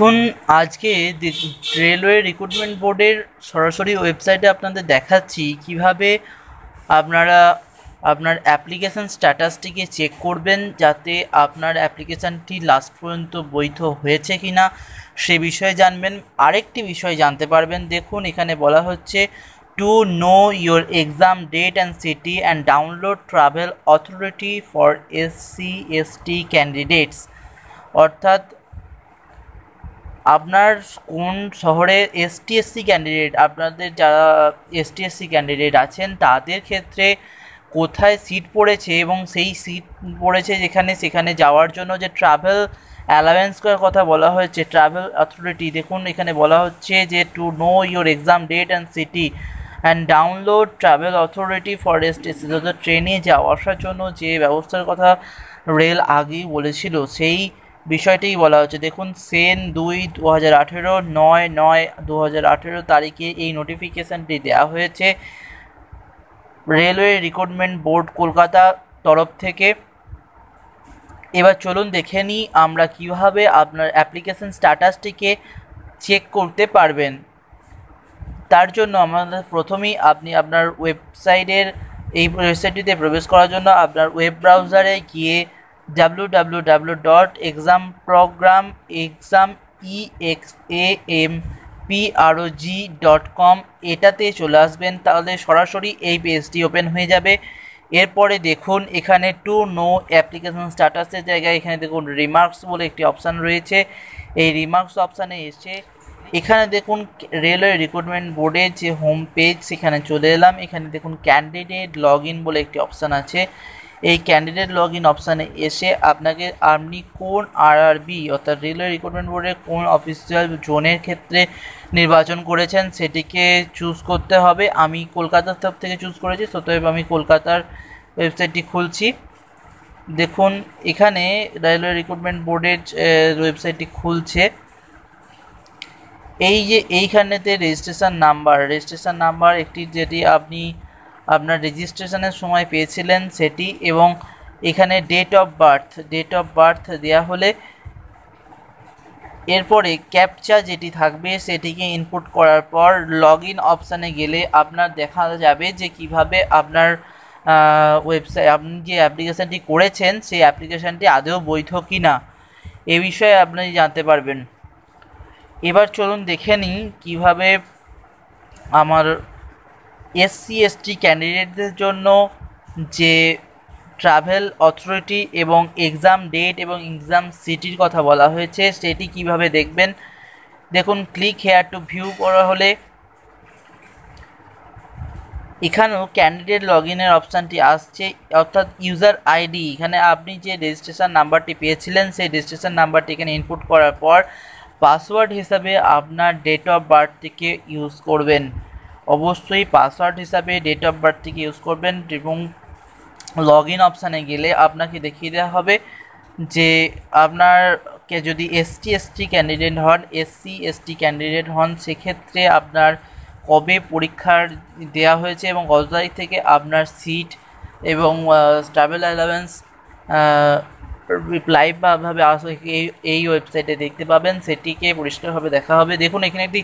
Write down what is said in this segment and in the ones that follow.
দেখুন আজকে railway recruitment বোর্ডের সরাসরি ওয়েবসাইটে আপনাদের দেখাচ্ছি কিভাবে আপনারা আপনার অ্যাপ্লিকেশান স্ট্যাটাসটিকে চেক করবেন যাতে আপনার অ্যাপ্লিকেশানটি লাস্ট পর্যন্ত বৈধ হয়েছে কি না সে বিষয়ে জানবেন আরেকটি বিষয় জানতে পারবেন দেখুন এখানে বলা হচ্ছে to know your exam date and city and download travel authority for S C S T candidates অর্থাৎ আপনার কোন শহরে এসটিএসসি ক্যান্ডিডেট আপনাদের যারা এস সি ক্যান্ডিডেট আছেন তাদের ক্ষেত্রে কোথায় সিট পড়েছে এবং সেই সিট পড়েছে যেখানে সেখানে যাওয়ার জন্য যে ট্রাভেল অ্যালাওয়েন্স করার কথা বলা হয়েছে ট্রাভেল অথরিটি দেখুন এখানে বলা হচ্ছে যে to know your exam date and city and download travel authority for S অর্থাৎ ট্রেনে যাওয়া আসার জন্য যে ব্যবস্থার কথা রেল আগেই বলেছিল সেই বিষয়টিই বলা হচ্ছে দেখুন সেন দুই দু হাজার আঠেরো নয় নয় দু হাজার আঠেরো তারিখে এই নোটিফিকেশানটি দেওয়া হয়েছে রেলওয়ে রিক্রুটমেন্ট বোর্ড কলকাতা তরফ থেকে এবার চলুন দেখে নিই আমরা কিভাবে আপনার অ্যাপ্লিকেশন স্ট্যাটাসটিকে চেক করতে পারবেন তার জন্য আমাদের প্রথমেই আপনি আপনার ওয়েবসাইটের এই ওয়েবসাইটটিতে প্রবেশ করার জন্য আপনার ওয়েব ব্রাউজারে গিয়ে W W W dot exam program exam E X A M P R O G dot com এটাতে চলে আসবেন তাহলে সরাসরি এই পেজটি ওপেন হয়ে যাবে এরপরে দেখুন এখানে টু নো অ্যাপ্লিকেশন স্ট্যাটাসের জায়গায় এখানে দেখুন রিমার্কস বলে একটি অপশান রয়েছে এই রিমার্কস অপশানে এসে এখানে দেখুন রেলওয়ে রিক্রুটমেন্ট বোর্ডের যে হোম পেজ সেখানে চলে এলাম এখানে দেখুন ক্যান্ডিডেট লগ ইন বলে একটি অপশান আছে এই ক্যান্ডিডেট লগ ইন অপশানে এসে আপনাকে আপনি কোন আরআরবি অর্থাৎ রেলওয়ে রিক্রুটমেন্ট বোর্ডের কোন অফিসিয়াল জোনের ক্ষেত্রে নির্বাচন করেছেন সেটিকে চুজ করতে হবে আমি কলকাতার তরফ থেকে চুজ করেছি সতএব আমি কলকাতার ওয়েবসাইটটি খুলছি দেখুন এখানে রেলওয়ে রিক্রুটমেন্ট বোর্ডের ওয়েবসাইটটি খুলছে এই যে এইখানেতে রেজিস্ট্রেশন নাম্বার রেজিস্ট্রেশন নাম্বার একটি যেটি আপনি আপনার রেজিস্ট্রেশনের সময় পেয়েছিলেন সেটি এবং এখানে date of birth date of birth দেওয়া হলে এরপরে ক্যাপচা যেটি থাকবে সেটিকে ইনপুট করার পর লগ ইন অপশানে গেলে আপনার দেখা যাবে যে কিভাবে আপনার ওয়েবসাইট আপনি যে অ্যাপ্লিকেশানটি করেছেন সেই অ্যাপ্লিকেশানটি আদৌ বৈধ কি না এ বিষয়ে আপনি জানতে পারবেন এবার চলুন দেখে নিই কীভাবে আমার এসসি এসটি ক্যান্ডিডেটদের জন্য যে ট্রাভেল অথরিটি এবং এক্সাম ডেট এবং এক্সাম সিটির কথা বলা হয়েছে সেটি কিভাবে দেখবেন দেখুন ক্লিক হেয়ার টু ভিউ করা হলে এখানেও ক্যান্ডিডেট লগ ইনের অপশানটি আসছে অর্থাৎ ইউজার আইডি এখানে আপনি যে রেজিস্ট্রেশন নাম্বারটি পেয়েছিলেন সেই রেজিস্ট্রেশন নাম্বারটি এখানে ইনপুট করার পর পাসওয়ার্ড হিসাবে আপনার ডেট অফ বার্থটিকে ইউজ করবেন অবশ্যই পাসওয়ার্ড হিসাবে ডেট অফ বার্থটিকে ইউজ করবেন এবং লগ ইন অপশানে গেলে আপনাকে দেখিয়ে দেওয়া হবে যে আপনারকে যদি এসটি এসটি ক্যান্ডিডেট হন এসসি এসটি ক্যান্ডিডেট হন সেক্ষেত্রে আপনার কবে পরীক্ষার দেয়া হয়েছে এবং কত তারিখ থেকে আপনার সিট এবং ট্রাভেল অ্যালাওয়েন্স লাইভভাবে এই এই ওয়েবসাইটে দেখতে পাবেন সেটিকে পরিষ্কারভাবে দেখা হবে দেখুন এখানে একটি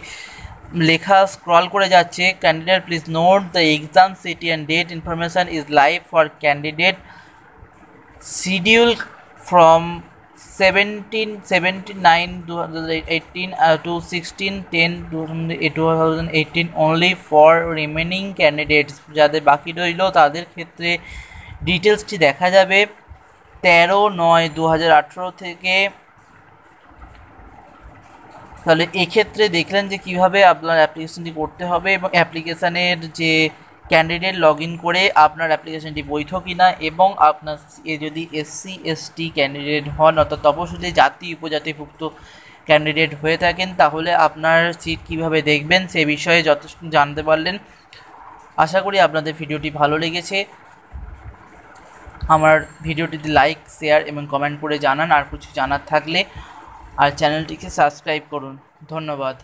লেখা স্ক্রল করে যাচ্ছে candidate please note the exam city and date information is live for candidate schedule from seventeen seventy nine to eighteen to sixteen ten two thousand eighteen only for remaining candidates যাদের বাকি রইল তাদের ক্ষেত্রে ডিটেলসটি দেখা যাবে তেরো নয় দু হাজার আঠেরো থেকে তাহলে এক্ষেত্রে দেখলেন যে কিভাবে আপনার অ্যাপ্লিকেশনটি করতে হবে এবং অ্যাপ্লিকেশানের যে ক্যান্ডিডেট লগ ইন করে আপনার অ্যাপ্লিকেশনটি বৈধ কিনা এবং আপনার এ যদি এসসি এসটি ক্যান্ডিডেট হন অর্থাৎ তপশিলি জাতি উপজাতিভুক্ত ক্যান্ডিডেট হয়ে থাকেন তাহলে আপনার সিট কিভাবে দেখবেন সে বিষয়ে যথেষ্ট জানতে পারলেন আশা করি আপনাদের ভিডিওটি ভালো লেগেছে আমার ভিডিওটিতে লাইক শেয়ার এবং কমেন্ট করে জানান আর কিছু জানার থাকলে আর চ্যানেলটিকে সাবস্ক্রাইব করুন ধন্যবাদ